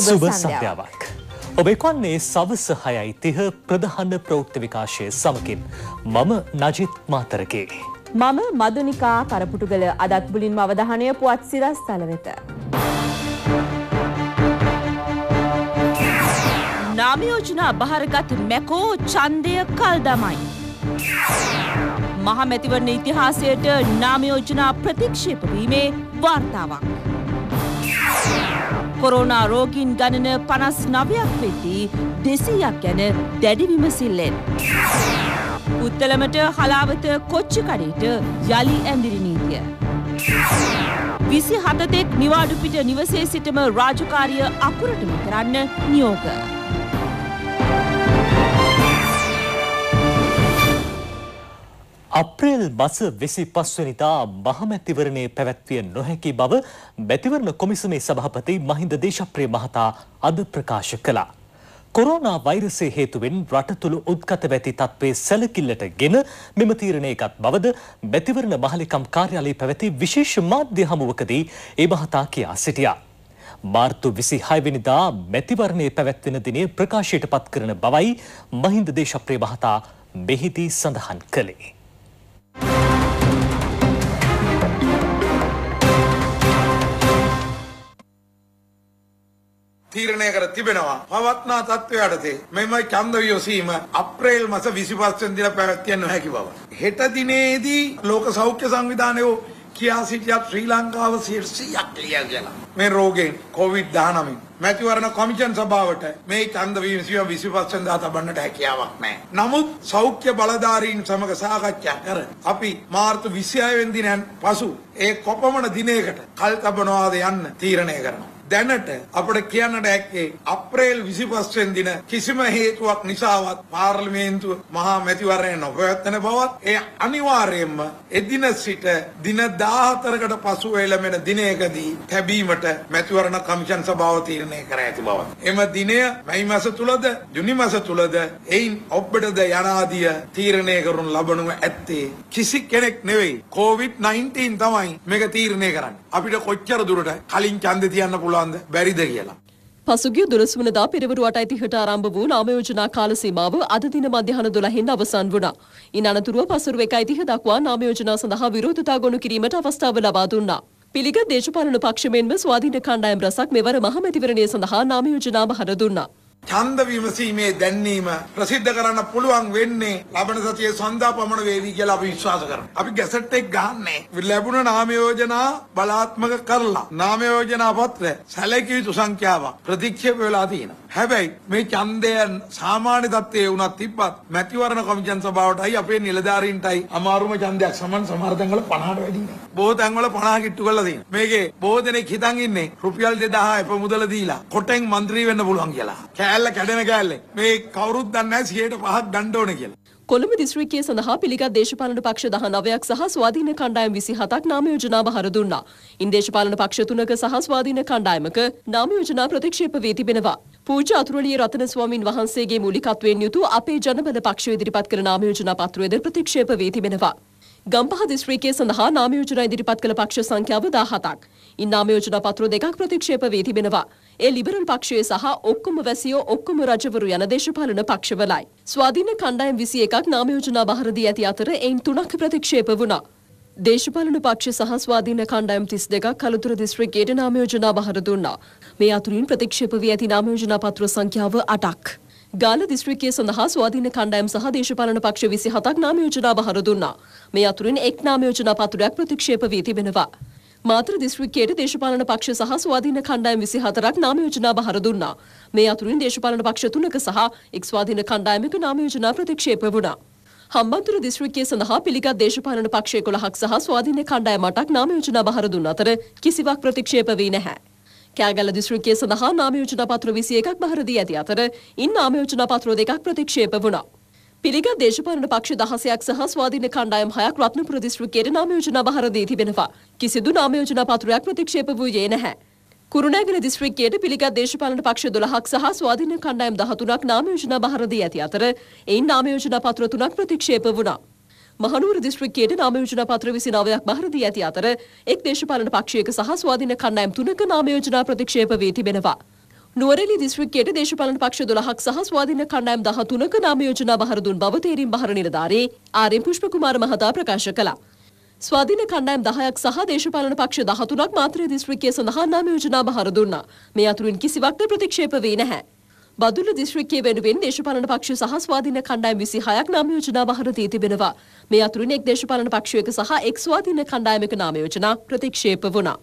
සුබ සන්ධ්‍යාවක්. ඔබ එකොන්නේ සවස හයයි තිහ ප්‍රධාන ප්‍රෞක්්ත විකාශය සමකින් මම නජිත් මාතරකේ. මම මදුනිකා කරපුටුගල අදත් බුලින් අවධානය පුවත් සිරස් තලවෙත. නාමයෝජනා භාරගත් මැකෝ චන්දය කල් දමයි. මහමැතිවරණ ඉතිහාසයට නාමයෝජනා ප්‍රතික්ෂේපවීමේ වාර්තාවක්. කොරෝනා රෝගීන් ගණන පනස් නවයක් වෙද්දී දෙසීයක් ගැන දැඩිවිමසිල්ලෙන්. උත්තලමට හලාවත කොච්චිකඩට යළි ඇඳිරිනීතිය. විසි හතතෙක් නිවාඩුපිට නිවසේ සිටම රාජකාරිය අකුරටම කරන්න නියෝග. අප්‍රේල් මස 25 වෙනිදා මහමැතිවරණයේ පැවැත්විය නොහැකි බව මැතිවරණ කොමිසමේ සභාපති මහින්ද දේශප්‍රිය මහතා අද ප්‍රකාශ කළා. කොරෝනා වෛරසය හේතුවෙන් රට තුළ උද්ගත වැති තත්ත්වයේ සැලකිල්ලට ගෙන මෙම තීරණයකත් බවද මැතිවරණ මහලිකම් කාර්යාලයේ පැවැති විශේෂ මාධ්‍ය හමුවකදී ඒ මහතා කියා සිටියා. මාර්තු විසි හයවෙනිදා මැතිවරණය පැවැත්වෙන දිනේ ප්‍රකාශයට පත් කරන බවයි මහින්ද දේශප්‍රය මහතා මෙහිදී සඳහන් කළේ. තීරණය කර තිබෙනවා පවත්නා තත්ත්වයටතේ මෙම ඡන්ද වියසීම අප්‍රේල් මාස 25 වෙනිදා පැවැත්විය නොහැකි බව. හෙට දිනේදී ලෝක සෞඛ්‍ය සංවිධානය කියා සිටියත් ශ්‍රී ලංකාව 100ක් ලියා කියලා. මේ රෝගයෙන් COVID-19 මැතිවරණ කොමිෂන් සභාවට මේ ඡන්ද විමසීම 25 වෙනිදා තබන්නට හැකියාවක් නැහැ. නමුත් සෞඛ්‍ය බලධාරීන් සමග සාකච්ඡා කර අපි මාර්තු 26 වෙනිදා පසු ඒ කොපමණ දිනයකට කල් තබනවාද යන්න තීරණය කරනවා. දැනට අපට කියන්නට ඇත්තේ අප්‍රේල් 25 වෙනි දින කිසිම හේතුවක් නිසාවත් පාර්ලිමේන්තුව මහා මැතිවරණය නොපැවැත්වෙන බවත් ඒ අනිවාර්යයෙන්ම එදින සිට දින 14කට පසු එළමෙන දිනයකදී තැබීමට මැතිවරණ කමිෂන් සභාව තීරණය කර ඇති බවත්. එම දිනය මැයි මාස තුලද ජුනි මාස තුලද එයින් ඔබටද යනාදිය තීරණය කරනු ලබනව ඇත්තේ කිසි කෙනෙක් නෙවෙයි COVID-19 තමයි මේක තීරණය කරන්නේ. අපිට කොච්චර දුරට කලින් ඡන්දේ තියන්න පුළුවන් පුළුවන්ද බැරිද කියලා. පසුගිය දොළසුවනදා පෙරවරුවට අයිතිහට ආරම්භ වූ නාමයෝජනා කාලසීමාව අද දින මධ්‍යහන 12න් අවසන් වුණා. ඉන් අනතුරුව පසුරු එක අයිතිහ දක්වා නාමයෝජනා සඳහා විරෝධතා ගොනු කිරීමට අවස්ථාව ලබා දුන්නා. පිළිගත් දේශපාලන පක්ෂ මෙන්ම ස්වාධීන කණ්ඩායම් රසක් මෙවර මහමැතිවරණය සඳහා නාමයෝජනා බහර දුන්නා. ඡන්ද විමසීමේ දැන්වීම ප්‍රසිද්ධ කරන්න පුළුවන් වෙන්නේ ලබන සතියේ සඳහා පමණ වේවි කියලා අපි විශ්වාස කරනවා. අපි ගැසට් එක ගහන්නේ ලැබුණ නාම යෝජනා බලාත්මක කරලා නාම යෝජනා පත්‍ර සැලකිය යුතු සංඛ්‍යාවක් ප්‍රතික්ෂේප වෙලා තියෙනවා. හැබැයි මේ ඡන්දය සාමාන්‍ය தත්ත්වයේ වුණත් තිබ්බත් මැතිවරණ කොමිෂන් සභාවටයි අපේ නිලධාරීන්ටයි අමාරුම ඡන්දයක් සමන් සමහර තැන්වල 50ට වැඩි නේ. බොහෝ තැන්වල 50 කිට්ටු කරලා තියෙනවා. මේකේ බොහෝ දෙනෙක් හිතන් ඉන්නේ රුපියල් 2000 එපමුදල දීලා කොටෙන් മന്ത്രി වෙන්න පුළුවන් කියලා. කෑල්ල කැඩෙන කෑල්ලේ මේ කවුරුත් දන්නේ නැහැ 100%ක් දඬ ඕනේ කියලා. කොළඹ දිස්ත්‍රික්කය සඳහා පිළිගත් දේශපාලන පක්ෂ දහ නවයක් සහ ස්වාධීන කණ්ඩායම් විසි හතක් නාමයෝජනාව හරදුන්නා. ඉන් දේශපාලන පක්ෂ තුනක සහ ස්වාධීන කණ්ඩායමක නාමයෝජනා ප්‍රතික්ෂේප වී තිබෙනවා. පූජ අතුරලී රතන ස්වාමින් වහන්සේගේ මූලිකත්වයෙන් යුතු අපේ ජනබල පක්ෂ ඉදිරිපත් කළ නාමයෝජනා පත්‍රයද ප්‍රතික්ෂේප වී තිබෙනවා. ගම්පහ දිස්ත්‍රික්කයේ සඳහා නාමයෝජනා ඉදිරිපත් කළ පක්ෂ සංඛ්‍යාව 17ක්. ඉන් නාමයෝජනා පත්‍ර දෙකක් ප්‍රතික්ෂේප වී තිබෙනවා. ඒ ලිබරල් පක්ෂයේ සහ ඔක්කොම වැසියෝ ඔක්කොම රජවරු යන දේශපාලන පක්ෂවලයි. ස්වාධීන කණ්ඩායම් 21ක් නාමයෝජනා බහර දී ඇති අතර එයින් තුනක් ප්‍රතික්ෂේප වුණා. දේශපාලන පක්ෂ සහ ස්වාධීන කණ්ඩායම් 32ක් කලතුර දිස්ත්‍රික්කයට නාමයෝජනා බහර දුන්නා. මේ අතුරින් ප්‍රතික්ෂේප වී ඇති නාමයෝජනා පත්‍ර සංඛ්‍යාව 8ක්. ගාල දිස්ත්‍රික්කය සඳහා ස්වාධීන කණ්ඩායම් සහ දේශපාලන පක්ෂ 27ක් නාමයෝජනා බහර දුන්නා. මේ අතුරින් එක් නාමයෝජනා පත්‍රයක් ප්‍රතික්ෂේප වී තිබෙනවා. මාතර දිස්ත්‍රික්කයට දේශපාලන පක්ෂ සහ ස්වාධීන කණ්ඩායම් 24ක් නාමයෝජනා බහර දුන්නා. මේ අතුරින් දේශපාලන පක්ෂ 3ක සහ එක් ස්වාධීන කණ්ඩායමක නාමයෝජනා ප්‍රතික්ෂේප වුණා. හම්බන්තොට දිස්ත්‍රික්කය සඳහා පිළිගත් දේශපාලන පක්ෂ 11ක් සහ ස්වාධීන කණ්ඩායම් 8ක් නාම යෝජනා බහර දුන් අතර කිසිවක් ප්‍රතික්ෂේප වී නැහැ. කෑගල දිස්ත්‍රික්කය සඳහා නාම යෝජනා පත්‍ර 21ක් බහර දී ඇති අතර ඉන් නාම යෝජනා පත්‍ර දෙකක් ප්‍රතික්ෂේප වුණා. පිළිගත් දේශපාලන පක්ෂ දහසයක් සහ ස්වාධීන කණ්ඩායම් හයක් රත්නපුර දිස්ත්‍රික්කයේ නාම යෝජනා බහර දී තිබෙනවා. කිසිදු නාම යෝජනා පත්‍රයක් ප්‍රතික්ෂේප වූයේ නැහැ. කුරුණෑගල දිස්ත්‍රික්කයට පිළිගත් දේශපාලන පක්ෂ 12ක් සහ ස්වාධීන කණ්ඩායම් 13ක් නාම යෝජනා බහර දී ඇති අතර එයින් නාම යෝජනා පත්‍ර තුනක් ප්‍රතික්ෂේප වුණා. මහනුවර දිස්ත්‍රික්කයට නාම යෝජනා පත්‍ර 29ක් බහර දී ඇති අතර එක් දේශපාලන පක්ෂයක සහ ස්වාධීන කණ්ඩායම් තුනක නාම යෝජනා ප්‍රතික්ෂේප වී තිබෙනවා. නුවරලි දිස්ත්‍රික්කයට දේශපාලන පක්ෂ 12ක් සහ ස්වාධීන කණ්ඩායම් 13ක නාම යෝජනා බහර දුන් බව තේරීම් බහර නිලධාරී ආර්.පුෂ්පකුමාර මහතා ප්‍රකාශ කළා. ස්වාධීන කණ්ඩායම් 10ක් සහ දේශපාලන පක්ෂ 13ක් මාත්‍රේ දිස්ත්‍රික්කය සඳහා නාමයෝජනා බහර දුන්නා. මේ අතුරින් කිසිවක්ද ප්‍රතික්ෂේප වී නැහැ. බදුල්ල දිස්ත්‍රික්කයේ වෙනුවෙන් දේශපාලන පක්ෂ සහ ස්වාධීන කණ්ඩායම් 26ක් නාමයෝජනා බහර දී තිබෙනවා. මේ අතුරින් එක් දේශපාලන පක්ෂයක සහ එක් ස්වාධීන කණ්ඩායමක නාමයෝජනා ප්‍රතික්ෂේප වුණා.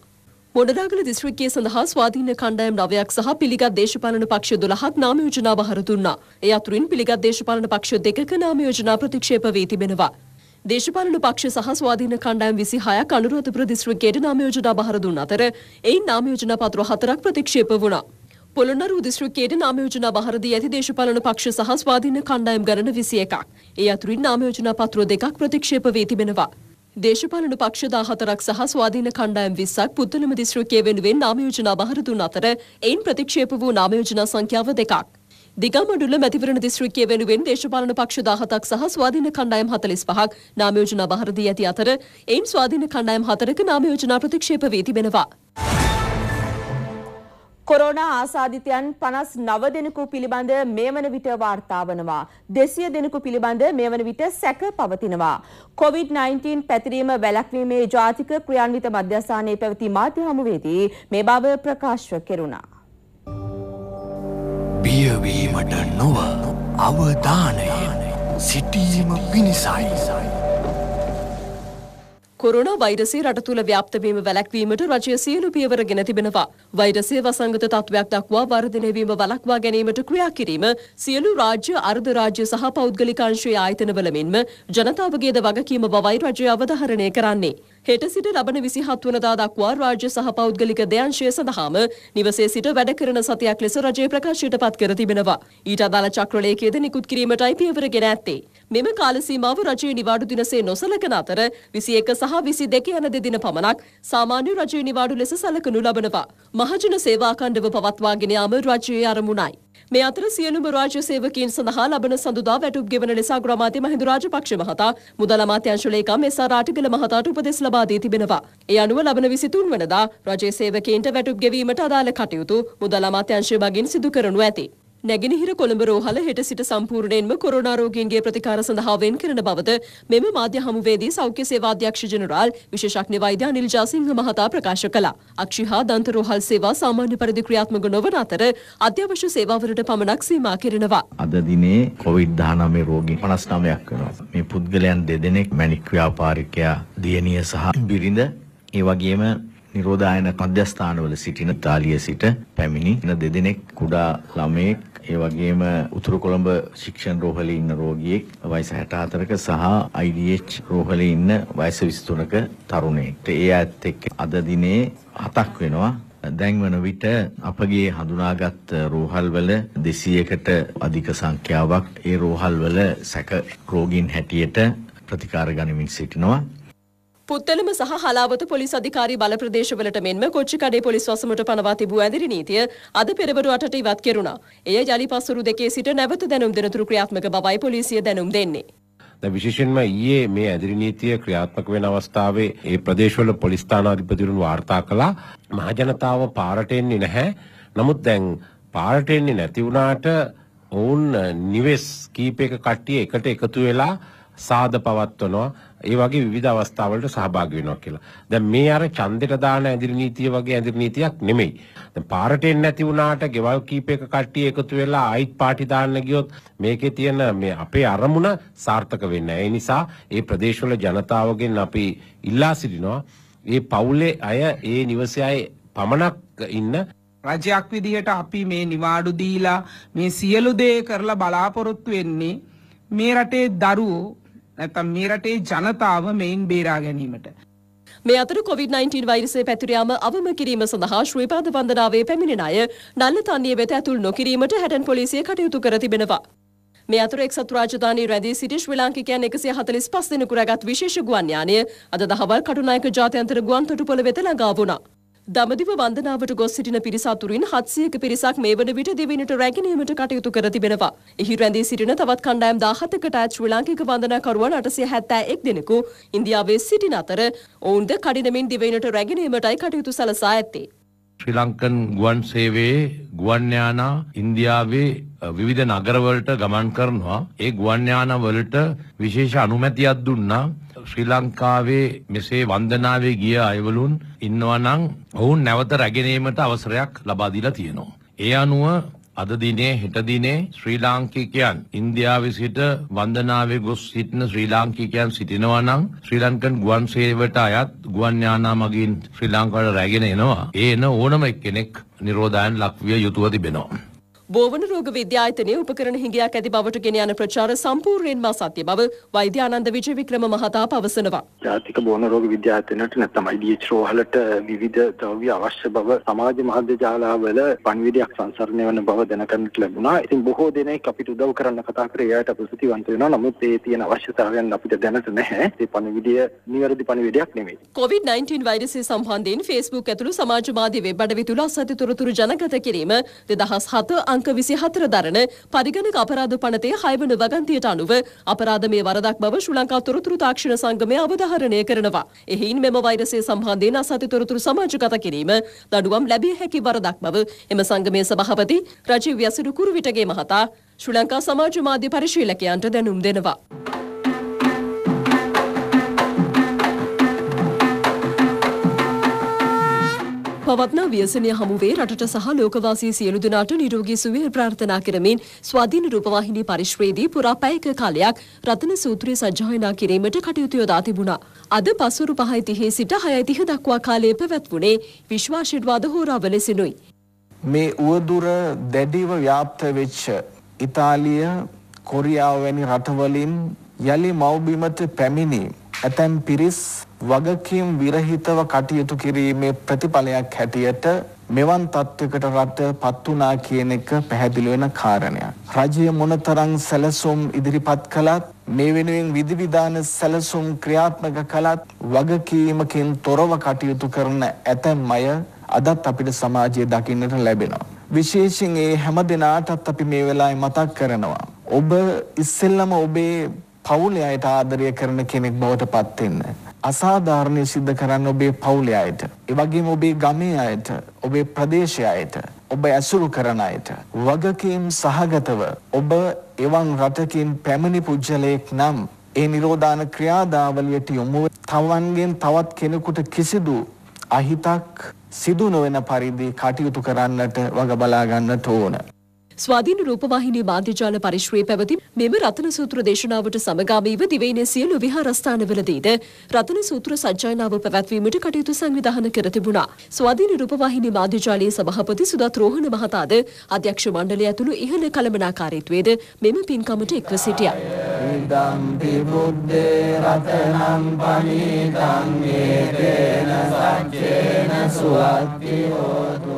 මොඩදාගල දිස්ත්‍රික්කය සඳහා ස්වාධීන කණ්ඩායම් නවයක් සහ පිළිගත් දේශපාලන පක්ෂ 12ක් නාමයෝජනා බහර දුන්නා. ඒ අතුරින් පිළිගත් දේශපාලන පක්ෂ දෙකක නාමයෝජනා ප්‍රතික්ෂේප වී තිබෙනවා. දේශපාලන පක්ෂ සහ ස්වාධීන කණ්ඩායම් 26ක් අනුරාධපුර දිස්ත්‍රික්කයට නාම යෝජනා බහර දුන් අතර එයින් නාම යෝජනා පත්‍ර හතරක් ප්‍රතික්ෂේප වුණා. පොළොන්නරුව දිස්ත්‍රික්කයට නාම යෝජනා බහර දී ඇති දේශපාලන පක්ෂ සහ ස්වාධීන කණ්ඩායම් ගණන 21ක්. ඒ අතුරින් නාම යෝජනා පත්‍ර දෙකක් ප්‍රතික්ෂේප වී තිබෙනවා. දේශපාලන පක්ෂ 14ක් සහ ස්වාධීන කණ්ඩායම් 20ක් පුත්තලම දිස්ත්‍රික්කයේ වෙනුවෙන් නාම යෝජනා බහර දුන් අතර එයින් ප්‍රතික්ෂේප වූ නාම යෝජනා සංඛ්‍යාව දෙකක්. දිගමඩුල්ල මැතිවරණ දිස්ත්‍රික්කය වෙනුවෙන් දේශපාලන පක්ෂ 17ක් සහ ස්වාධීන කණ්ඩායම් 45ක් නාම යෝජනා බහර දී ඇති අතර එයින් ස්වාධීන කණ්ඩායම් 4ක නාම යෝජනා ප්‍රතික්ෂේප වී තිබෙනවා. කොරෝනා ආසාධිතයන් 59 දෙනෙකු පිළිබඳ මේ වන විට වාර්තා වනවා. 200 දෙනෙකු පිළිබඳ මේ වන විට සැක පවතිනවා. COVID-19 පැතිරීම වැළැක්වීමේ ජාතික ක්‍රියාන්විත මධ්‍යස්ථානයේ පැවති මාධ්‍ය හමුවේදී මේ බව ප්‍රකාශ කෙරුණා. බියවීමට නොව අවධානය සිටීම පිණිසයි. කොරෝනා වෛරසය රට තුළ ව්‍යාප්ත වීම වැළැක්වීමට රජය සියලු පියවර ගෙන තිබෙනවා. වෛරසය වසංගත තත්ත්වයක් දක්වා වර්ධනය වීම වළක්වා ගැනීමට ක්‍රියා කිරීම සියලු රාජ්‍ය අර්ධ රාජ්‍ය සහ පෞද්ගලික අංශයේ ආයතනවල මෙන්ම ජනතාවගේද වගකීම බවයි රජය අවධාරණය කරන්නේ. හෙට සිට ලබන විසිහත් වනදා දක්වා රාජ්‍ය සහ පෞද්ගලික දෙයංශය සඳහාම නිවසේ සිට වැඩ කරන සතියක් ලෙස රජය ප්‍රකාශයට පත් කර තිබෙනවා. ඊට අදාළ චක්‍රලේඛයේද නිකුත් කිරීමටයි පියවර ගෙන ඇත්තේ. මෙම කාලසීමාව රජයේ නිවාඩු දිනසේ නොසලකන අතර 21 සහ 22 යන දෙදින පමණක් සාමාන්‍ය රජයේ නිවාඩු ලෙස සලකනු ලබනවා. මහජන සේවා කණ්ඩව පවත්වාගෙන යාම රජයේ අරමුණයි. මේ අතර සියලුම රාජ්‍ය සේවකයන් සඳහා ලබන සඳුදා වැටුප් ගෙවන ලෙස අග්‍රාමාත්‍ය මහින්ද රාජපක්ෂ මහතා මුදල් අමාත්‍යාංශ ලේකම් එස්.ආර්. රාටිගල මහතාට උපදෙස් ලබා දී තිබෙනවා. ඒ අනුව ලබන 23 වනදා රජයේ සේවකයන්ට වැටුප් ගෙවීමට අදාළ කටයුතු මුදල් අමාත්‍යාංශය මගින් සිදු කරනු ඇතේ. නැගෙනහිර කොළඹ රෝහල හෙට සිට සම්පූර්ණයෙන්ම කොරෝනා රෝගීන්ගේ ප්‍රතිකාර සඳහා වෙන් කරන බවද මෙම මාධ්‍ය හමුවේදී සෞඛ්‍ය සේවා අධ්‍යක්ෂ ජෙනරාල් විශේෂඥ වෛද්‍ය අනිල් ජාසිංහ මහතා ප්‍රකාශ කළා. අක්ෂිහා දන්ත රෝහල් සේවා සාමාන්‍ය පරිදි ක්‍රියාත්මක නොවන අතර අත්‍යවශ්‍ය සේවාවලට පමණක් සීමා කරනවා. අද දිනේ කොවිඩ්-19 රෝගීන් 59ක් වෙනවා. මේ පුද්ගලයන් දෙදෙනෙක් මැණික් ව්‍යාපාරිකයා දියණිය සහ බිරිඳ ඒ වගේම නිරෝධායන මධ්‍යස්ථානවල සිටින තාලිය සිට පැමිණි දෙදෙනෙක් කුඩා ළමයෙක් ඒ වගේම උතුරු කොළඹ ශික්ෂණ රෝහලේ ඉන්න රෝගියෙක් වයස 64ක සහ IDH රෝහලේ ඉන්න වයස 23ක තරුණයෙක්ට ඒ ඇත් එක්ක අද දිනේ හතක් වෙනවා දැන් වන විට අපගේ හඳුනාගත් රෝහල්වල 200කට අධික සංඛ්‍යාවක් ඒ රෝහල්වල සැක රෝගීන් හැටියට ප්‍රතිකාර ගනිමින් සිටිනවා පුත්තලම සහ හලාවත පොලිස් අධිකාරී බල ප්‍රදේශවලට මෙන්ම කොච්චි කඩේ පොලිස් වසමට පනවා තිබූ ඇඳිරි නීතිය අද පෙරවරු අටට ඉවත් කෙරුණා. එය යළි පසුරු දෙකේ සිට නැවත දැනුම් දෙනතුරු ක්‍රියාත්මක බවයි පොලිසිය දැනුම් දෙන්නේ. විශේෂෙන්ම ඊයේ මේ ඇදිරි නීතිය ක්‍රියාත්මක වෙන අවස්ථාවේ ඒ ප්‍රදේශවල පොලිස් ස්ථානාධිපතිවරුන් වාර්තා කළා මහජනතාව පාරට එන්නේ නැහැ. නමුත් දැන් පාරට එන්නේ නැති වුණාට ඔවුන් නිවෙස් කීපයක කට්ටිය එකට එකතු වෙලා සාද පවත්වනවා ඒ වගේ විධ අවස්ථාවලට සහභාග වෙනවා කියලා. දැන් මේ අර ඡන්දෙට දාන ඇඳිරි නීතිය වගේ ඇඳිරි නීතියක් නෙමෙයි. දැන් පාරට එන්නේ නැති වුණාට ගෙවල් කීපයක කට්ටිය එකතු වෙලා ආයිත් පාටි දාන්න ගියොත් මේකේ තියෙන මේ අපේ අරමුණ සාර්ථක වෙන්නේ නැහැ. ඒ නිසා ඒ ප්‍රදේශවල ජනතාවගෙන් අපි ඉල්ලා සිටිනවා මේ පවුලේ අය ඒ නිවසේ අය පමණක් ඉන්න රජයක් විදිහට අපි මේ නිවාඩු දීලා මේ සියලු දේ කරලා බලාපොරොත්තු වෙන්නේ මේ රටේ දරුවෝ නැත්තම් මේ රටේ ජනතාව මෙයින් බේරා ගැනීමට මේ අතර කොවිD-19 වෛරසය පැතිරයාම අවම කිරීම සඳහා ශ්‍රීපාද වන්දනාවේ පැමිණෙන අය නල්ලතන්නිය වෙත ඇතුල් නොකිරීමට හැඩන් පොලිසිය කටයුතු කර තිබෙනවා. මේ අතර එක්සත් රාජධානී රැඳී සිටි ශ්‍රී ලාංකිකයන් 145 දෙනෙකු රැගත් විශේෂ ගුවන් යානය අද දහවල් කටුනායක ජාත්‍යන්තර ගුවන් තොටුපළ වෙත ළඟා වුණා. දමදිව වන්දනාවට ගොස් සිටින පිරිස අතුරින් 700ක පිරිසක් මේ වන විට දෙවිනට රැගෙනීමට කටයුතු කර තිබෙනවා. එහි රැඳී සිටින තවත් කණ්ඩායම් 17කට ඈත් ශ්‍රී ලාංකික වන්දනාකරුවන් 871 දෙනෙකු ඉන්දියාවේ සිටින අතර ඔවුන්ද කඩිනමින් දිවයිනට රැගෙනීමටයි කටයුතු සලසා ඇත්තේ. ශ්‍රී ලංකන් ගුවන් සේවයේ ගුවන් යානා ඉන්දියාවේ විවිධ නගරවලට ගමන් කරනවා. ඒ ගුවන් යානා වලට විශේෂ අනුමැතියක් දුන්නා. ශ්‍රී ලංකාවේ මෙසේ වන්දනාවේ ගිය අයවලුන් ඉන්නවා නම් ඔවුන් නැවත රැගෙනීමට අවසරයක් ලබා දීලා තියෙනවා. ඒ අනුව අද දිනේ හෙට දිනේ ශ්‍රී ලාංකිකයන් ඉන්දියාවේ සිට වන්දනාවේ ගොස් සිටින ශ්‍රී ලාංකිකයන් සිටිනවා නම් ශ්‍රී ලංකන් ගුවන් සේවයට අයත් ගුවන් යානා මගින් ශ්‍රී ලංකාවට රැගෙන එනවා. ඒ එන ඕනම එක්කෙනෙක් නිරෝධායන් ලක්විය යුතුව තිබෙනවා. බෝවන රෝග විද්‍යායතනයේ උපකරණ හිඟයක් ඇති බවට ගෙන යන ප්‍රචාර සම්පූර්ණයෙන්ම අසත්‍ය බව වෛද්‍යානන්ද විජේවික්‍රම මහතා පවසනවා. ජාතික බෝවන රෝග විද්‍යායතනයට නැත්නම් IDH රෝහලට විවිධ ද්‍රව්‍ය අවශ්‍ය බව සමාජ මාධ්‍ය ජාලාවල පණිවිඩයක් සංසරණය වන බව දැනගන්නට ලැබුණා. ඉතින් බොහෝ දෙනෙක් අපිට උදව් කරන්න කතා කරේ එයාට ප්‍රතිවන්ත වෙනවා. නමුත් ඒ තියෙන අවශ්‍යතාවයන් අපිට දැනට නැහැ. ඒ පණිවිඩය නිවැරදි පණිවිඩයක් නෙමෙයි. COVID-19 වෛරසය සම්බන්ධයෙන් Facebook ඇතුළු සමාජ මාධ්‍ය වෙබ් අඩවි තුල අසත්‍ය තොරතුරු ජනගත කිරීම 2007 අන්ත අංක විසි හතර දරන පරිගණක අපරාධ පනතේ හයවන වගන්තියට අනුව අපරාධ මේ වරදක් බව ශ්‍රී ලංකා තොරතුරු තාක්ෂණ සංගමය අවධාරණය කරනවා. එහින් මෙම වෛරසය සම්බන්ධයෙන් අසත්‍ය තොරතුරු සමාජගත කිරීම දඩුවම් ලැබිය හැකි වරදක් බව එම සංගමයේ සභාපති රජීව් යසිරු කුරුවිටගේ මහතා ශ්‍රී ලංකා සමාජ මාධ්‍ය පරිශීලකයන්ට දැනුම් දෙනවා. පවත්නා ව්‍යසනය හමුවේ රටට සහ ලෝකවාසී සියලු දෙනාට නිරෝගී සුවය ප්‍රාර්ථනා කරමින් ස්වාධීන රූපවාහිනී පරිශ්‍රයේදී පුරා පැයක කාලයක් රතන සූත්‍රය සජ්ජායනා කිරීමට කටයුතු යොදා තිබුණා. අද පස්වරු 5:30 සිට 6:30 දක්වා කාලයේ පැවැත්වුණේ විශ්වාශිර්වාද හෝරාව ලෙසිනුයි. මේ උවදුර දැඩිව ව්‍යාප්ත වෙච්ච ඉතාලිය කොරියාව වැනි රටවලින් යලි මව්බිමට පැමිණි ඇතැම් පිරිස් වගකීම් විරහිතව කටයුතු කිරීමේ ප්‍රතිඵලයක් හැටියට මෙවන් තත්ත්වයකට රට පත් වුණා කියන එක පැහැදිලි වෙන කාරණයක්. රජය මොනතරම් සැලසුම් ඉදිරිපත් කළත් මේ වෙනුවෙන් විධිවිධාන සැලසුම් ක්‍රියාත්මක කළත් වගකීමකින් තොරව කටයුතු කරන ඇතැම් අය අදත් අපිට සමාජයේ දකින්නට ලැබෙනවා. විශේෂයෙන් ඒ හැම දිනාටත් අපි මේ වෙලාවේ මතක් කරනවා. ඔබ ඉස්සෙල්ලම ඔබේ පවුලේ අයට ආදරය කරන කෙනෙක් බවට පත් වෙන්න. අසාධාරණය සිද්ධ කරන්න ඔබේ පවුලේ අයට. ඒ වගේම ඔබේ ගමේ අයට, ඔබේ ප්‍රදේශය අයට, ඔබ ඇසුරු කරන අයට වගකීම් සහගතව ඔබ එවන් රටකින් පැමිණි පුජ්‍යලයක් නම් ඒ නිරෝධාන ක්‍රියාදාවලියට යොමු තවන්ගෙන් තවත් කෙනෙකුට කිසිදු අහිතක් සිදු නොවන පරිදි කටයුතු කරන්නට වග බලා ගන්නට ඕන. ස්වාධීන රූපවාහිනී මාධ්‍යජාල පරිශ්‍රයේ පැවති මෙම රතන සූත්‍ර දේශනාවට සමගාමීව දිවයිනේ සියලු විහාරස්ථානවලදීද රතන සූත්‍ර සජ්ජායනාව පැවැත්වීමට කටයුතු සංවිධාන කර තිබුණා. ස්වාධීන රූපවාහිනී මාධ්‍යජාලයේ සභාපති සුදත් රෝහණ මහතාද අධ්‍යක්ෂ මණ්ඩලය ඇතුළු ඉහළ කළමනාකාරීත්වයේද මෙම පින්කමට එක්ව සිටියා. ඉදම් විබුද්දේ රතනම් පනිතං ඒතේන සච්චේන සුවත්ති හෝතු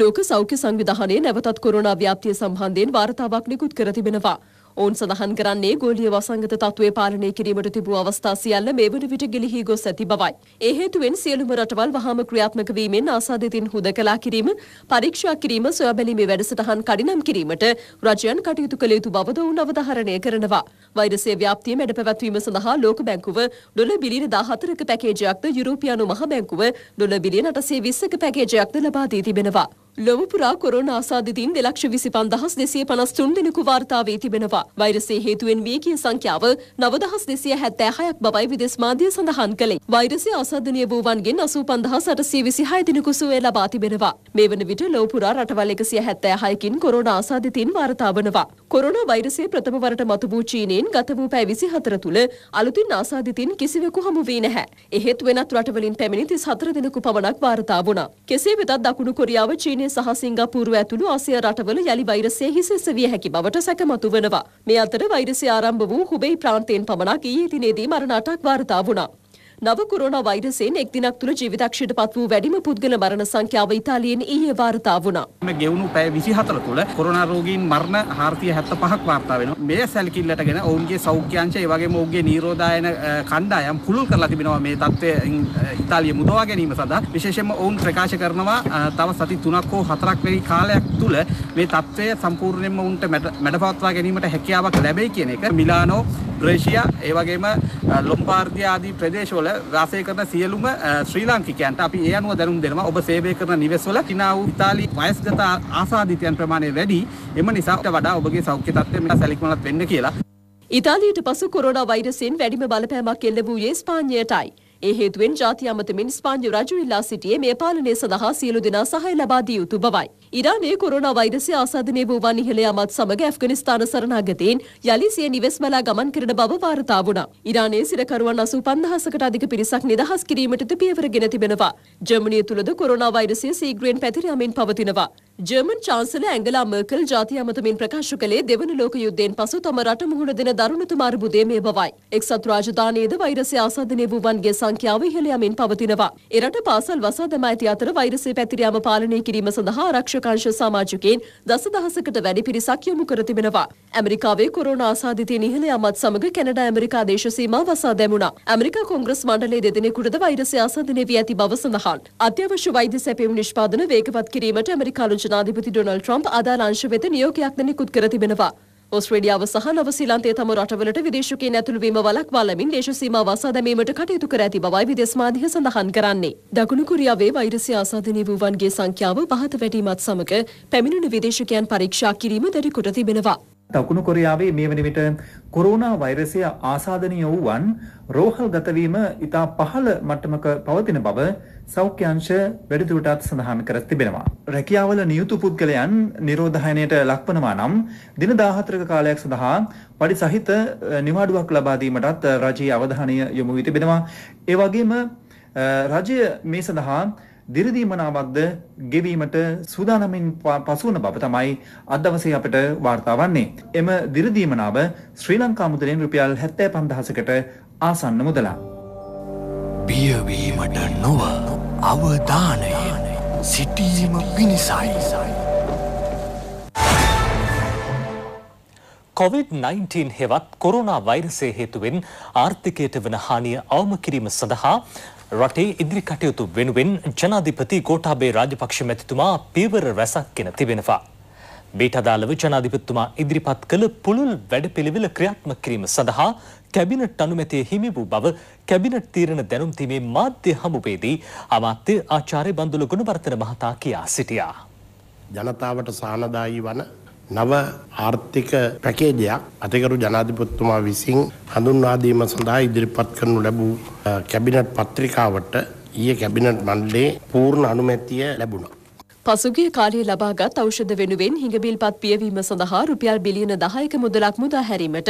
ලෝක සෞඛ්‍ය සංවිධානය නැවතත් කොරෝනා ව්‍යාප්තිය සම්බන්ධයෙන් වාර්තාවක් නිකුත් කර තිබෙනවා. ඔවුන් සඳහන් කරන්නේ ගෝලීය වසංගත තත්ත්වය පාලනය කිරීමට තිබූ අවස්ථා සියල්ල මේ වන විට ගිලිහි ගොස් ඇති බවයි. ඒ හේතුවෙන් සියලුම රටවල් වහාම ක්‍රියාත්මක වීමෙන් ආසාදිතින් හුදකලා කිරීම, පරීක්ෂා කිරීම, සොයාබැලීමේ වැඩසටහන් කඩිනම් කිරීමට රජයන් කටයුතු කළ යුතු බවද ඔවුන් අවධාරණය කරනවා. වෛරසයේ ව්‍යාප්තිය මැඩ පැවැත්වීම සඳහා ලෝක බැංකුව ඩොලර් බිලියන 14ක පැකේජයක්ද යුරෝපියානු මහ බැංකුව ඩොලර් බිලියන 820ක පැකේජයක්ද ලබා දී තිබෙනවා. ලොවපුරා කොරෝන ආසාධිතීන් දෙලක්ෂ විසි පන්දහස් දෙසිය පනස් තුන් දෙනෙකු වාර්තාාවේ තිබෙනවා. වෛරසේ හේතුවෙන් විය කිය සංඛ්‍යාව නවදහස් දෙසිය හැත්තෑහයක් බවයි විදෙස් මාධ්‍ය සඳහන් කළේ. වෛරසය ආසාධනය වූවන්ගෙන් අසූ පන්දහස් අටසිය විසි හය දෙනෙකු සුවය ලබා තිබෙනවා. මේ වන විට ලොවපුරා රටවල් එකසිය හැත්තෑහයකින් කොරෝන ආසාධිතීන් වාර්තාාවනවා. කොරෝන වෛරසේ ප්‍රථම වරට මතු වූ චීනයෙන් ගත වූ පැ විසි හතර තුළ අලුතින් ආසාධිතීන් කිසිවෙකු හමු වී නැහැ. එහෙත් වෙනත් රටවලින් පැමිණි තිස් හතර දෙනෙකු පමණක් වාර්තා වුණා. කෙසේ වෙතත් දකුණු කොරියාව චීනය බ්‍රිතාන්‍ය සහ සිංගප්පූරුව ඇතුළු ආසියා රටවල යලි වෛරසය හිසෙසවිය හැකි බවට සැකමතු වෙනවා. මේ අතර වෛරසය ආරම්භ වූ හුබෙයි ප්‍රාන්තයෙන් පමණක් ඊයේ දිනේදී මරණ අටක් වාර්තා වුණා. නව කොරෝනා වෛරසයෙන් එක් දිනක් තුළ ජීවිතක්ෂයට පත් වූ වැඩිම පුද්ගල මරණ සංඛ්‍යාව ඉතාලියෙන් ඊයේ වාර්තා වුණා. මේ ගෙවුණු පැය 24 තුළ කොරෝනා රෝගීන් මරණ 475ක් වාර්තා වෙනවා. මේ සැලකිල්ලටගෙන ඔවුන්ගේ සෞඛ්‍යාංශ ඒ වගේම ඔවුන්ගේ නිරෝධායන කණ්ඩායම් පුළුල් කරලා තිබෙනවා මේ තත්ත්වයෙන් ඉතාලිය මුදවා ගැනීම සඳහා. විශේෂයෙන්ම ඔවුන් ප්‍රකාශ කරනවා තව සති 3ක් හෝ 4ක් වැනි කාලයක් තුළ මේ තත්ත්වය සම්පූර්ණයෙන්ම ඔවුන්ට මැඩපවත්වා ගැනීමට හැකියාවක් ලැබෙයි කියන එක මිලානෝ ක්‍රේෂියා ඒ වගේම ලොම්බාර්දිය ආදී ප්‍රදේශවල වාසය කරන සියලුම ශ්‍රී ලාංකිකයන්ට අපි ඒ අනුව දැනුම් දෙනවා ඔබ සේවය කරන නිවෙස්වල කිනා වූ ඉතාලි වයස්ගත ආසාදිතයන් ප්‍රමාණය වැඩි එම නිසාට වඩා ඔබගේ සෞඛ්‍ය තත්ත්වය මෙන්න සැලකිලිමත් වෙන්න කියලා ඉතාලියට පසු කොරෝනා වෛරසයෙන් වැඩිම බලපෑමක් එල්ල වූයේ ස්පාඤ්ඤයටයි ඒ හේතුවෙන් ජාති අමතමින් ස්පාන්‍ය රජු ඉල්ලා සිටියේ මේ පාලනය සඳහා සියලු දෙනා සහය ලබා දිය යුතු බවයි. ඉරානයේ කොරෝනා වෛරසය ආසාදනය වූ වන් ඉහළ යාමත් සමග ඇෆ්ගනිස්තාන සරණාගතීන් යලි සිය නිවෙස් බලා ගමන් කරන බව වාර්තා වුණා. ඉරානයේ සිරකරුවන් 85000කට අධික පිරිසක් නිදහස් කිරීමටද පියවර ගෙන තිබෙනවා. ජර්මනිය තුලද කොරෝනා වෛරසය සීඝ්‍රයෙන් පැතිර යමින් පවතිනවා. ජර්මන් චාන්සල ඇංගලා මර්කල් ජාතිය අමතමින් ප්‍රකාශ කළේ දෙවන ලෝක යුද්ධයෙන් පසු තම රට මුහුණ දෙන දරුණුතම අර්බුදය මේ බවයි. එක්සත් රාජධානයේද වෛරසය ආසාදනය වූවන්ගේ සංඛ්‍යාව ඉහළ යමින් පවතිනවා. එරට පාසල් වසා දම ඇති අතර වෛරසය පැතිර යාම පාලනය කිරීම සඳහා ආරක්ෂකංශ සමාජිකයන් දසදහසකට වැඩි පිරිසක් යොමු කර තිබෙනවා. ඇමරිකාවේ කොරෝනා ආසාදිතයෙන් ඉහළ යාමත් සමග කැනඩා ඇමරිකා දේශ සීමා වසා දැමුණා. ඇමරිකා කොංග්‍රස් මණ්ඩලයේ දෙදෙනෙකුටද වෛරසය ආසාදනය වී ඇති බව සඳහන්. අත්‍යවශ්‍ය වෛද්‍ය සැපයුම් නිෂ්පාදන වේගවත් කිරීමට ඇමරිකානු ජනාධිපති ඩොනල් ට්‍රම්ප් අදාළ අංශ වෙත නියෝගයක් ද නිකුත් කර තිබෙනවා. ඔස්ට්‍රේලියාව සහ නව සීලන්තය තම රටවලට විදේශිකයින් ඇතුළුවීම වළක්වාලමින් දේශ සීමාව අසා දැමීමට කටයුතු කර ඇති බවයි විදේශ මාධ්‍ය සඳහන් කරන්නේ. දකුණු කොරියාවේ වෛරසය ආසාදිනී වූවන්ගේ සංඛ්‍යාව පහත වැටීමත් සමග පැමිණෙන විදේශිකයන් පරීක්ෂා කිරීම දැඩි කොට තිබෙනවා. දකුණු කොරියාවේ මේ වන විට කොරෝනා වෛරසය ආසාධනීය වූවන් රෝහල් ගතවීම ඉතා පහළ මට්ටමක පවතින බව සෞඛ්‍යංශ වැඩිදුරටත් සඳහන් කර තිබෙනවා. රැකියාවල නියුතු පුද්ගලයන් නිරෝධායනයට ලක්වනවා නම් දින 14ක කාලයක් සඳහා පඩි සහිත නිවාඩුවක් ලබා දීමටත් රජයේ අවධානය යොමු වී තිබෙනවා. ඒ වගේම රජය මේ සඳහා දිරිදීමනාවක්ද ගෙවීමට සූදානමින් පසුවන බව තමයි අදවසේ අපට වාර්තා වන්නේ. එම දිරිදීමනාව ශ්‍රී ලංකා මුදලෙන් රුපියල් 75000කට ආසන්න මුදලා. බියවීමට නොව අවධානය සිටීම පිණිසයි. COොVID-19 හෙවත් කොරුණා වෛරසය හේතුවෙන් ආර්ථිකයට වන හානිය අවම කිරීම සඳහා රටේ ඉදිරි කටයුතු වෙනුවෙන් ජනාධිපති කෝටාබේ රාජපක්ෂ මැතිතුමා පීවර රැසක් ගෙන තිබෙනවා. බේට අදාළව ජනාධිපතිතුමා ඉදිරිපත් කළ පුළුල් වැඩපිළිවෙල ක්‍රියාත්මක කිරීම සඳහා කැබිනට් අනුමැතිය හිමි වූ බව කැබිනට් තීරණ දැනුම් තීමේ මාධ්‍ය හමුවේදී අමාත්‍ය ආචාර්ය බන්දුල ගුණවර්ධන මහතා කියා සිටියා. ජනතාවට සහනදායී වන නව ආර්ථික පැකේජයක් අතිකරු ජනාධිපතිතුමා විසින් හඳුන්වාදීම සඳහා ඉදිරිපත් කරනු ලැබූ කැබිනට් පත්‍රිකාවට ඊයේ කැබිනට් මණ්ඩලේ පූර්ණ අනුමැතිය ලැබුණා. පසුගිය කාලයේ ලබාගත් ඖෂධ වෙනුවෙන් හිඟබිල්පත් පියවීම සඳහා රුපියල් බිලියන 10ක මුදලක් මුදා හැරීමට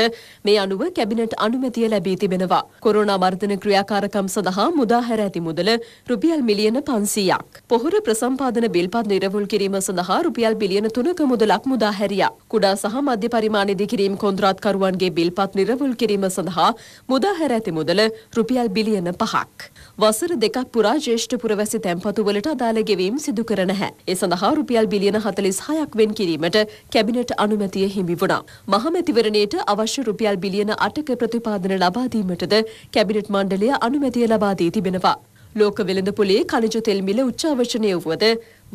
මේ අනුව කැබිනට් අනුමැතිය ලැබී තිබෙනවා. කොරෝනා මර්ධන ක්‍රියාකාරකම් සඳහා මුදා හැර ඇති මුදල රුපියල් මිලියන 500ක්. පොහොර ප්‍රසම්පාදන බිල්පත් නිරවුල් කිරීම සඳහා රුපියල් බිලියන 3ක මුදලක් මුදා හැරියා. කුඩා සහ මධ්‍ය පරිමාණ ඉදිකිරීම් කොන්ත්‍රාත්කරුවන්ගේ බිල්පත් නිරවුල් කිරීම සඳහා මුදා හැර ඇති මුදල රුපියල් බිලියන 5ක්. වසර දෙකක් පුරා ජ්‍යෙෂ්ඨ පුරවැසි තැන්පතුවලට අදාළ ගෙවීම් සිදු කර නැහැ. ඒ සඳහා රුපියල් බිලියන 46ක් වෙන් කිරීමට කැබිනට් අනුමැතිය හිමි වුණා. මහමැතිවරණයට අවශ්‍ය රුපියල් බිලියන 8ක ප්‍රතිපාදන ලබා දීමටද කැබිනට් මණ්ඩලය අනුමැතිය ලබා දී තිබෙනවා. ලෝක වෙළඳ පොලේ කනිජ තෙල් මිල උච්චාවචනය වුවද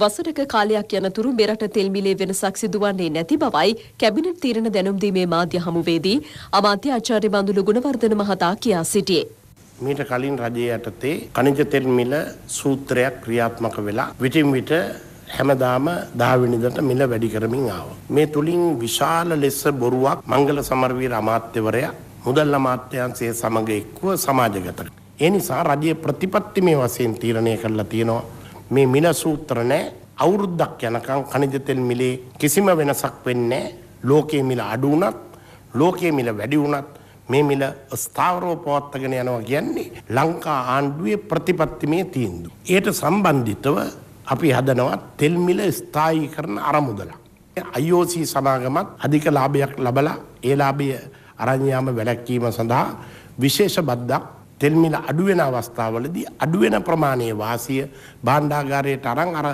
වසරක කාලයක් යනතුරු මෙරට තෙල් මිලේ වෙනසක් සිදුවන්නේ නැති බවයි කැබිනට් තීරණ දැනුම් දීමේ මාධ්‍ය හමුවේදී අමාත්‍ය ආචාර්ය බඳුළු ගුණවර්ධන මහතා කියා සිටියේ. මීට කලින් රජයේ යටතේ කනිජ තෙල් මිල සූත්‍රයක් ක්‍රියාත්මක වෙලා විටින් විට හැමදාම දහවිනිදට මිල වැඩි කරමින් ආවා. මේ තුලින් විශාල ලෙස බොරුවක් මංගල සමරවීර අමාත්‍යවරයා මුදල් අමාත්‍යංශයේ සමග එක්ව සමාජගත ඒ නිසා රජයේ ප්‍රතිපත්තිමය වශයෙන් තීරණය කරලා තියෙනවා මේ මිල සූත්‍ර නැහැ. අවුරුද්දක් යනකම් කනිජ තෙල් මිලේ කිසිම වෙනසක් වෙන්නේ නැහැ. ලෝකයේ මිල අඩු වුණත් ලෝකයේ මිල වැඩි වුණත් මේ මිල ස්ථාවරව පවත්වාගෙන යනවා කියන්නේ ලංකා ආණ්ඩුවේ ප්‍රතිපත්තිමය තීන්දුව. ඒට සම්බන්ධිතව අපි හදනවා තෙල් මිල ස්ථායි කරන අරමුදල. IOC සමාගමත් අධික ලාභයක් ලබලා ඒ ලාභය අරංයාම වැළැක්වීම සඳහා විශේෂ බද්දක් තෙල්මිල අඩුවෙන අවස්ථාවලදී අඩුවෙන ප්‍රමාණයේ වාසිය බාණ්ඩාගාරයට අරන් අර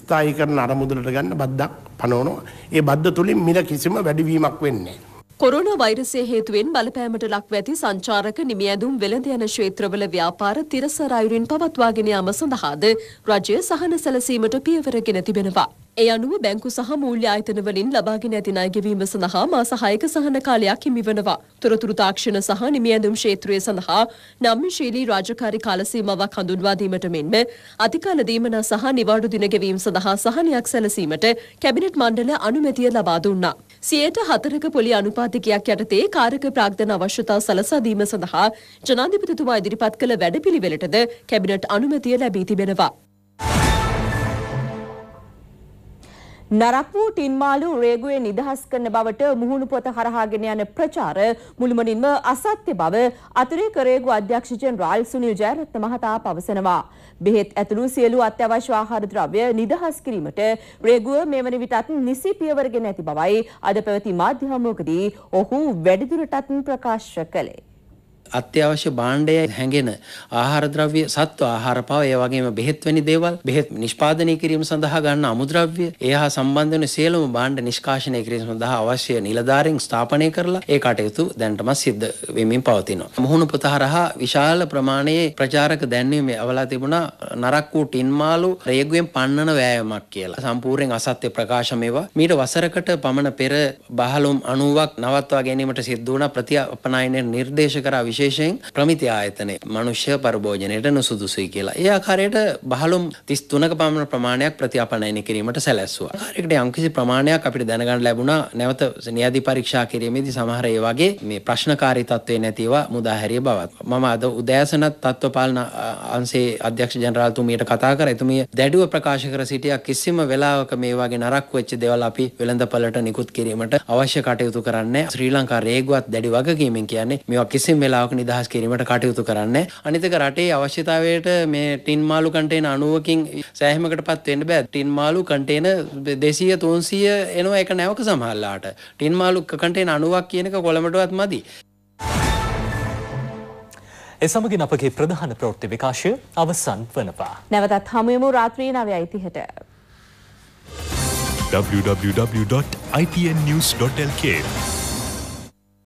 ස්ථායි කරන අරමුදලට ගන්න බද්දක් පනවනවා. ඒ බද්ද තුලින් මිල කිසිම වැඩිවීමක් වෙන්නේ නැහැ. කොරෝනා වෛරසය හේතුවෙන් බලපෑමට ලක්ව ඇති සංචාරක නිමි ඇඳුම් වෙළඳ යන ක්ෂේත්‍රවල ව්‍යාපාර තිරසර අයුරින් පවත්වාගෙන යාම සඳහාද රජය සහන සැලසීමට පියවර ගෙන තිබෙනවා. ඒ අනුව බැංකු සහ මූල්‍ය ආයතනවලින් ලබාගෙන ඇති ණය ගෙවීම සඳහා මාස 6ක සහන කාලයක් හිමි වෙනවා. තොරතුරු තාක්ෂණ සහ නිමියඳුම් ක්ෂේත්‍රය සඳහා නම්ශීලී රාජකාරී කාල සීමාවක් හඳුන්වා දීමට මෙන්ම අතිකාල දීමනා සහ නිවාඩු දින ගෙවීම සඳහා සහනයක් සැලසීමට කැබිනට් මණ්ඩල අනුමැතිය ලබා දුන්නා. සියයට හතරක පොලි අනුපාතිකයක් යටතේ කාරක ප්‍රාග්ධන අවශ්‍යතා සලසා දීම සඳහා ජනාධිපතිතුමා ඉදිරිපත් කළ වැඩපිළිවෙලටද කැබිනට් අනුමැතිය ලැබී තිබෙනවා. නරප්පු ටින්මාළු රේගුවේ නිදහස් කරන බවට මුහුණු පොත හරහාගෙන යන ප්‍රචාර මුළුමනින්ම අසත්‍ය බව අතිරේක රේගු අධ්‍යක්ෂ ජෙනරාල් සුනිල් ජයරත්න මහතා පවසනවා. බෙහෙත් ඇතුළු සියලු අත්‍යවශ්‍ය ආහාර ද්‍රව්‍ය නිදහස් කිරීමට රේගුව මෙවැනි විටත් නිසි පියවර ගෙන ඇති බවයි අද පැවති මාධ්‍ය හමුවකදී ඔහු වැඩිදුරටත් ප්‍රකාශ කළේ. අත්‍යවශ්‍ය භාණ්ඩය හැඟෙන ආහාර ද්‍රව්‍ය සත්ව ආහාර පව ඒ වගේම බෙහෙත් වැනි දේවල් බෙහෙත් නිෂ්පාදනය කිරීම සඳහා ගන්න අමුද්‍රව්‍ය ඒ හා සම්බන්ධ වෙන සියලුම භාණ්ඩ නිෂ්කාශනය කිරීම සඳහා අවශ්‍ය නිලධාරීන් ස්ථාපනය කරලා ඒ කටයුතු දැනටම සිද්ධ වෙමින් පවතිනවා. මුහුණු පොත හරහා විශාල ප්‍රමාණයේ ප්‍රචාරක දැන්වීම අවලා තිබුණා නරක් වූ ටින් මාළු රේගුවෙන් පන්නන වෑයමක් කියලා. සම්පූර්ණයෙන් අසත්‍ය ප්‍රකාශ මේවා. මීට වසරකට පමණ පෙර බහලුම් 90ක් නවත්වා ගැනීමට සිද්ධ වුණා ප්‍රතිඅපනයනය නිර්දේශ කරා විශේෂ විශේෂයෙන් ප්‍රමිති ආයතනය මනුෂ්‍ය පරභෝජනයට නුසුදුසුයි කියලා. ඒ ආකාරයට බහලුම් 33ක පමණ ප්‍රමාණයක් ප්‍රතිආපනයන කිරීමට සැලැස්සුවා. ඒකට යම්කිසි ප්‍රමාණයක් අපිට දැනගන්න ලැබුණා නැවත න්‍යායාධි පරීක්ෂා කිරීමේදී සමහර ඒ වගේ මේ ප්‍රශ්නකාරී තත්ත්වේ නැතිව මුදා හැරිය බවත්. මම අද උදෑසනත් තත්ත්වපාලන අංශයේ අධ්‍යක්ෂ ජනරාල්තුමියට කතා කර එතුමිය දැඩුව ප්‍රකාශ කර සිටියා කිසිම වෙලාවක මේ වගේ නරක් වෙච්ච දේවල් අපි වෙළඳපළට නිකුත් කිරීමට අවශ්‍ය කටයුතු කරන්නේ ශ්‍රී ලංකා රේගුවත් දැඩි වගකීමෙන් කියන්නේ මේවා කිසිම වෙලාවක අඩුපාඩුවක් නිදහස් කිරීමට කටයුතු කරන්න. අනිතක රටේ අවශ්‍යතාවයට මේ ටින් මාළු කන්ටේන අනුවකින් සෑහමකට පත් වෙන්න බෑ. ටින් මාළු කන්ටේන 200 300 එනවා එක නැවක සමහරලාට. ටින් මාළු කන්ටේන 90ක් කියනක කොළඹටවත් මදි. එසමගින් අපගේ ප්‍රධාන ප්‍රවෘත්ති විකාශය අවසන් වනවා. නැවතත් හමුවෙමු රාත්‍රී 9:30ට. www.itnnews.lk